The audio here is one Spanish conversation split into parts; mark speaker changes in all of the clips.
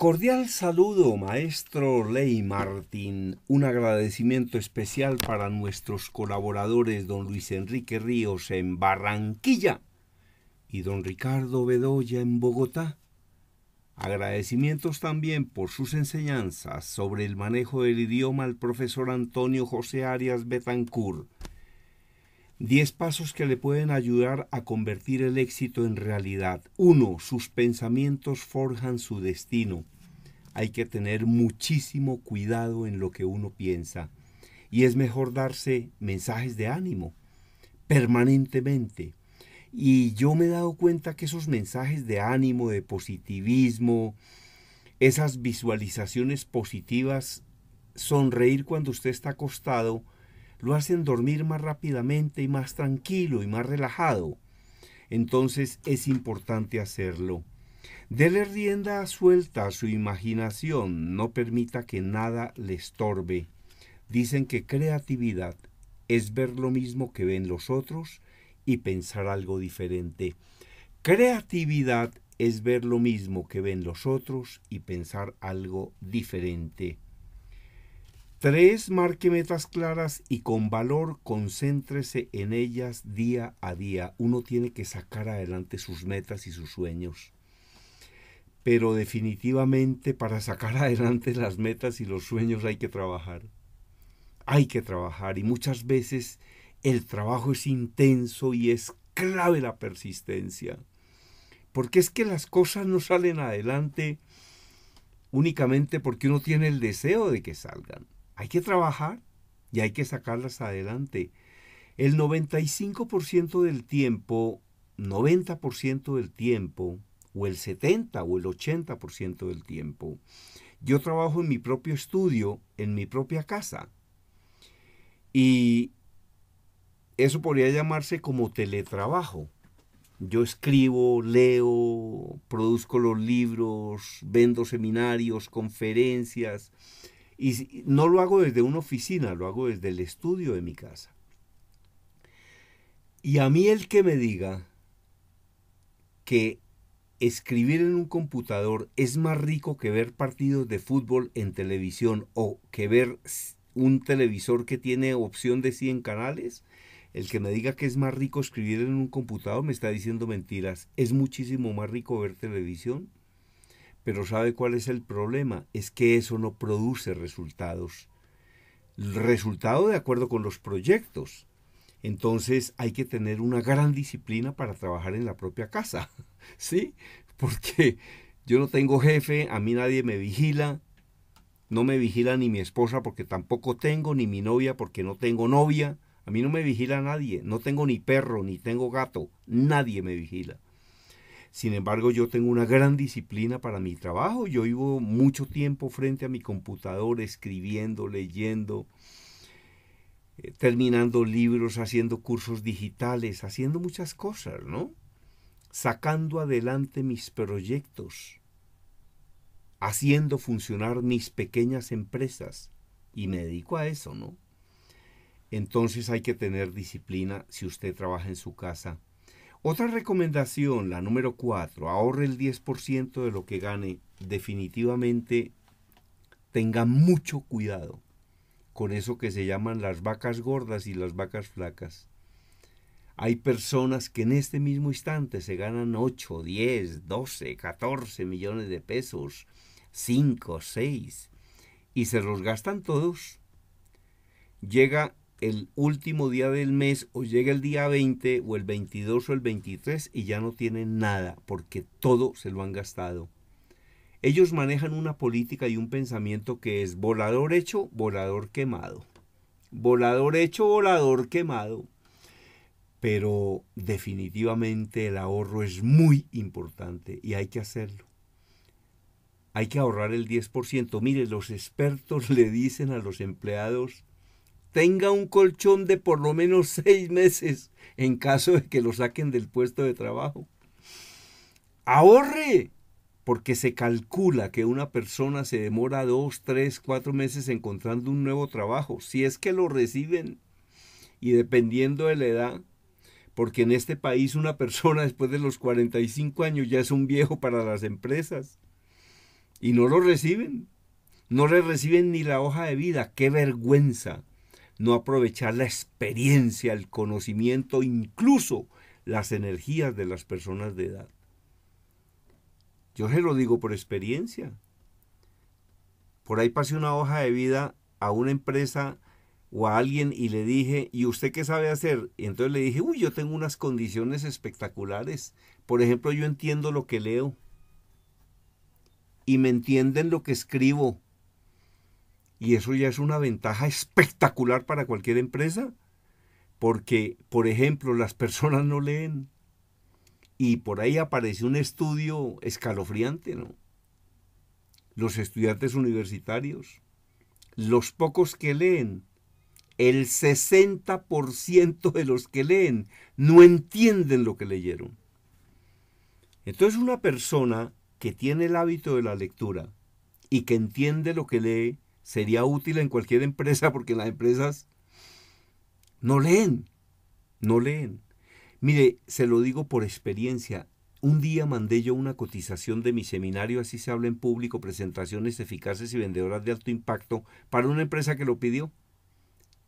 Speaker 1: Cordial saludo, maestro Ley Martín. Un agradecimiento especial para nuestros colaboradores, don Luis Enrique Ríos en Barranquilla y don Ricardo Bedoya en Bogotá. Agradecimientos también por sus enseñanzas sobre el manejo del idioma al profesor Antonio José Arias Betancourt 10 pasos que le pueden ayudar a convertir el éxito en realidad. 1. Sus pensamientos forjan su destino. Hay que tener muchísimo cuidado en lo que uno piensa. Y es mejor darse mensajes de ánimo permanentemente. Y yo me he dado cuenta que esos mensajes de ánimo, de positivismo, esas visualizaciones positivas, sonreír cuando usted está acostado, lo hacen dormir más rápidamente y más tranquilo y más relajado. Entonces es importante hacerlo. Dele rienda suelta a su imaginación, no permita que nada le estorbe. Dicen que creatividad es ver lo mismo que ven los otros y pensar algo diferente. Creatividad es ver lo mismo que ven los otros y pensar algo diferente. Tres, marque metas claras y con valor concéntrese en ellas día a día. Uno tiene que sacar adelante sus metas y sus sueños. Pero definitivamente para sacar adelante las metas y los sueños hay que trabajar. Hay que trabajar y muchas veces el trabajo es intenso y es clave la persistencia. Porque es que las cosas no salen adelante únicamente porque uno tiene el deseo de que salgan hay que trabajar y hay que sacarlas adelante. El 95% del tiempo, 90% del tiempo, o el 70 o el 80% del tiempo, yo trabajo en mi propio estudio, en mi propia casa. Y eso podría llamarse como teletrabajo. Yo escribo, leo, produzco los libros, vendo seminarios, conferencias, y no lo hago desde una oficina, lo hago desde el estudio de mi casa. Y a mí el que me diga que escribir en un computador es más rico que ver partidos de fútbol en televisión o que ver un televisor que tiene opción de 100 canales, el que me diga que es más rico escribir en un computador me está diciendo mentiras. Es muchísimo más rico ver televisión, pero ¿sabe cuál es el problema? Es que eso no produce resultados. resultado de acuerdo con los proyectos. Entonces hay que tener una gran disciplina para trabajar en la propia casa, ¿sí? Porque yo no tengo jefe, a mí nadie me vigila, no me vigila ni mi esposa porque tampoco tengo, ni mi novia porque no tengo novia, a mí no me vigila nadie, no tengo ni perro, ni tengo gato, nadie me vigila. Sin embargo, yo tengo una gran disciplina para mi trabajo. Yo vivo mucho tiempo frente a mi computador, escribiendo, leyendo, eh, terminando libros, haciendo cursos digitales, haciendo muchas cosas, ¿no? Sacando adelante mis proyectos, haciendo funcionar mis pequeñas empresas. Y me dedico a eso, ¿no? Entonces hay que tener disciplina si usted trabaja en su casa otra recomendación, la número 4, ahorre el 10% de lo que gane. Definitivamente tenga mucho cuidado con eso que se llaman las vacas gordas y las vacas flacas. Hay personas que en este mismo instante se ganan 8, 10, 12, 14 millones de pesos, 5, 6, y se los gastan todos. Llega el último día del mes o llega el día 20 o el 22 o el 23 y ya no tienen nada porque todo se lo han gastado. Ellos manejan una política y un pensamiento que es volador hecho, volador quemado. Volador hecho, volador quemado. Pero definitivamente el ahorro es muy importante y hay que hacerlo. Hay que ahorrar el 10%. Mire, los expertos le dicen a los empleados tenga un colchón de por lo menos seis meses en caso de que lo saquen del puesto de trabajo. Ahorre, porque se calcula que una persona se demora dos, tres, cuatro meses encontrando un nuevo trabajo, si es que lo reciben. Y dependiendo de la edad, porque en este país una persona después de los 45 años ya es un viejo para las empresas. Y no lo reciben. No le reciben ni la hoja de vida. Qué vergüenza no aprovechar la experiencia, el conocimiento, incluso las energías de las personas de edad. Yo se lo digo por experiencia. Por ahí pasé una hoja de vida a una empresa o a alguien y le dije, ¿y usted qué sabe hacer? Y entonces le dije, uy, yo tengo unas condiciones espectaculares. Por ejemplo, yo entiendo lo que leo y me entienden lo que escribo y eso ya es una ventaja espectacular para cualquier empresa, porque, por ejemplo, las personas no leen. Y por ahí aparece un estudio escalofriante, ¿no? Los estudiantes universitarios, los pocos que leen, el 60% de los que leen no entienden lo que leyeron. Entonces una persona que tiene el hábito de la lectura y que entiende lo que lee, sería útil en cualquier empresa porque las empresas no leen, no leen. Mire, se lo digo por experiencia. Un día mandé yo una cotización de mi seminario, así se habla en público, presentaciones eficaces y vendedoras de alto impacto, para una empresa que lo pidió.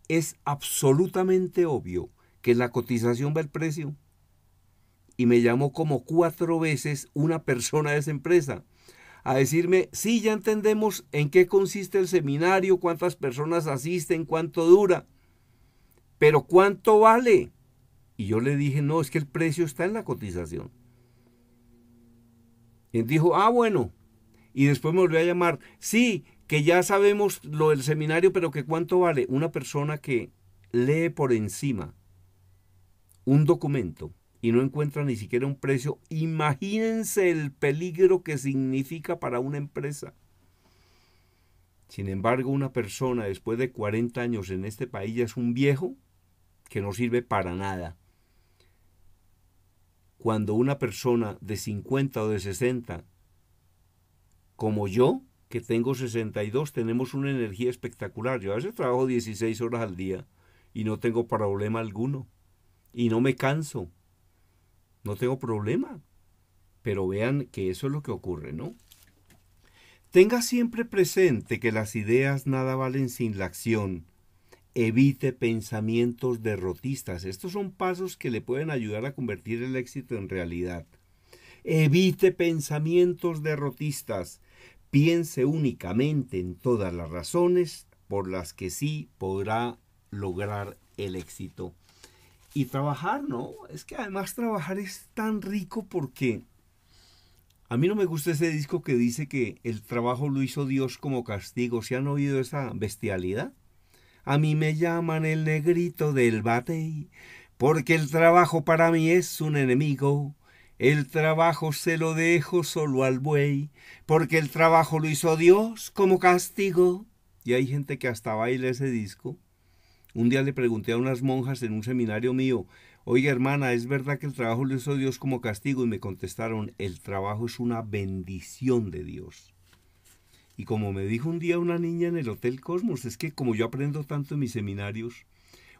Speaker 1: Es absolutamente obvio que la cotización va al precio. Y me llamó como cuatro veces una persona de esa empresa a decirme, sí, ya entendemos en qué consiste el seminario, cuántas personas asisten, cuánto dura, pero cuánto vale. Y yo le dije, no, es que el precio está en la cotización. Y él dijo, ah, bueno. Y después me volvió a llamar, sí, que ya sabemos lo del seminario, pero que cuánto vale. Una persona que lee por encima un documento y no encuentra ni siquiera un precio, imagínense el peligro que significa para una empresa. Sin embargo, una persona después de 40 años en este país ya es un viejo que no sirve para nada. Cuando una persona de 50 o de 60, como yo, que tengo 62, tenemos una energía espectacular. Yo a veces trabajo 16 horas al día y no tengo problema alguno. Y no me canso no tengo problema. Pero vean que eso es lo que ocurre, ¿no? Tenga siempre presente que las ideas nada valen sin la acción. Evite pensamientos derrotistas. Estos son pasos que le pueden ayudar a convertir el éxito en realidad. Evite pensamientos derrotistas. Piense únicamente en todas las razones por las que sí podrá lograr el éxito. Y trabajar, ¿no? Es que además trabajar es tan rico porque a mí no me gusta ese disco que dice que el trabajo lo hizo Dios como castigo. ¿Se han oído esa bestialidad? A mí me llaman el negrito del batey, porque el trabajo para mí es un enemigo. El trabajo se lo dejo solo al buey, porque el trabajo lo hizo Dios como castigo. Y hay gente que hasta baila ese disco. Un día le pregunté a unas monjas en un seminario mío, oiga hermana, ¿es verdad que el trabajo lo hizo Dios como castigo? Y me contestaron, el trabajo es una bendición de Dios. Y como me dijo un día una niña en el Hotel Cosmos, es que como yo aprendo tanto en mis seminarios,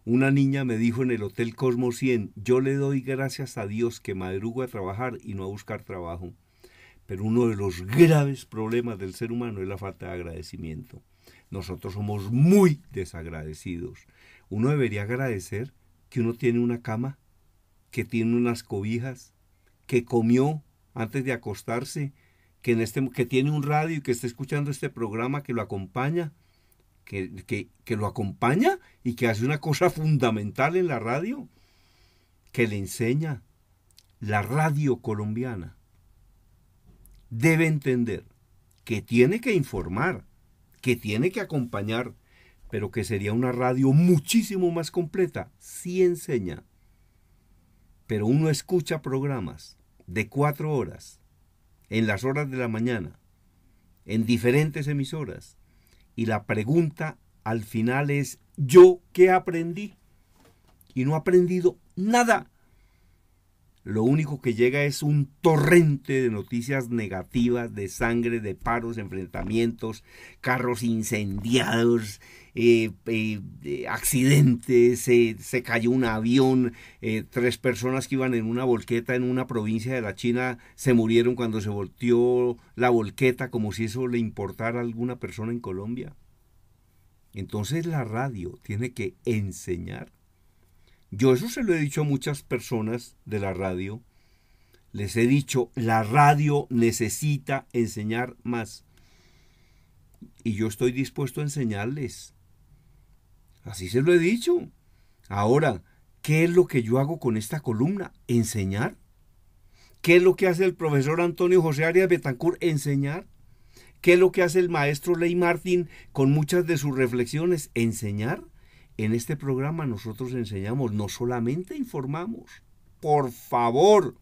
Speaker 1: una niña me dijo en el Hotel Cosmos 100, yo le doy gracias a Dios que madrugo a trabajar y no a buscar trabajo. Pero uno de los graves problemas del ser humano es la falta de agradecimiento. Nosotros somos muy desagradecidos. Uno debería agradecer que uno tiene una cama, que tiene unas cobijas, que comió antes de acostarse, que, en este, que tiene un radio y que está escuchando este programa que lo acompaña, que, que lo acompaña y que hace una cosa fundamental en la radio, que le enseña la radio colombiana. Debe entender que tiene que informar, que tiene que acompañar, pero que sería una radio muchísimo más completa, sí enseña. Pero uno escucha programas de cuatro horas, en las horas de la mañana, en diferentes emisoras, y la pregunta al final es, ¿yo qué aprendí? Y no he aprendido nada lo único que llega es un torrente de noticias negativas, de sangre, de paros, enfrentamientos, carros incendiados, eh, eh, accidentes, se cayó un avión, eh, tres personas que iban en una volqueta en una provincia de la China se murieron cuando se volteó la volqueta, como si eso le importara a alguna persona en Colombia. Entonces la radio tiene que enseñar yo eso se lo he dicho a muchas personas de la radio. Les he dicho, la radio necesita enseñar más. Y yo estoy dispuesto a enseñarles. Así se lo he dicho. Ahora, ¿qué es lo que yo hago con esta columna? Enseñar. ¿Qué es lo que hace el profesor Antonio José Arias Betancourt? Enseñar. ¿Qué es lo que hace el maestro Ley Martín con muchas de sus reflexiones? Enseñar. En este programa nosotros enseñamos, no solamente informamos. Por favor,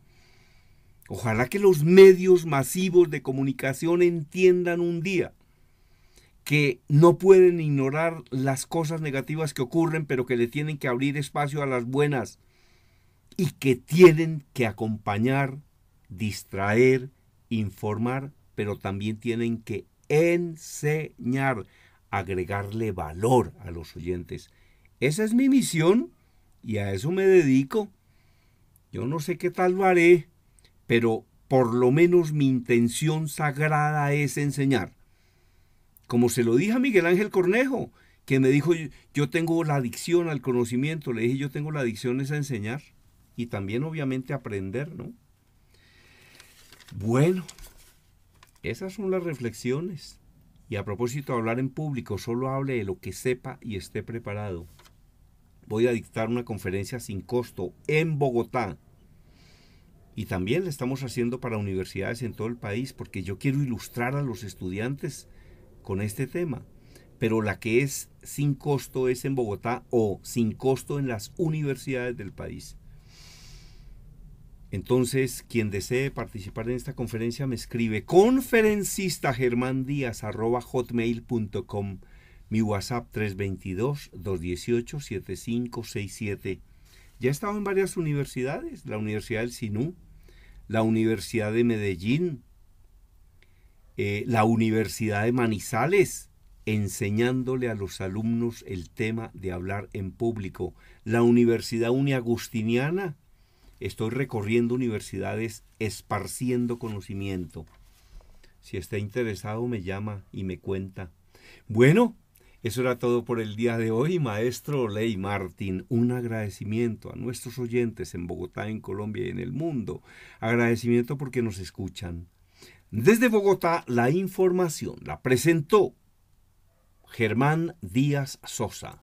Speaker 1: ojalá que los medios masivos de comunicación entiendan un día que no pueden ignorar las cosas negativas que ocurren, pero que le tienen que abrir espacio a las buenas y que tienen que acompañar, distraer, informar, pero también tienen que enseñar, agregarle valor a los oyentes esa es mi misión y a eso me dedico. Yo no sé qué tal lo haré, pero por lo menos mi intención sagrada es enseñar. Como se lo dije a Miguel Ángel Cornejo, que me dijo, yo tengo la adicción al conocimiento, le dije, yo tengo la adicción es a enseñar y también obviamente aprender, ¿no? Bueno, esas son las reflexiones. Y a propósito, de hablar en público, solo hable de lo que sepa y esté preparado voy a dictar una conferencia sin costo en Bogotá. Y también la estamos haciendo para universidades en todo el país porque yo quiero ilustrar a los estudiantes con este tema. Pero la que es sin costo es en Bogotá o sin costo en las universidades del país. Entonces, quien desee participar en esta conferencia me escribe conferencista mi WhatsApp 322-218-7567. Ya he estado en varias universidades, la Universidad del Sinú, la Universidad de Medellín, eh, la Universidad de Manizales, enseñándole a los alumnos el tema de hablar en público, la Universidad Uniagustiniana, estoy recorriendo universidades esparciendo conocimiento. Si está interesado me llama y me cuenta. Bueno, eso era todo por el día de hoy, maestro Ley Martín. Un agradecimiento a nuestros oyentes en Bogotá, en Colombia y en el mundo. Agradecimiento porque nos escuchan. Desde Bogotá, la información la presentó Germán Díaz Sosa.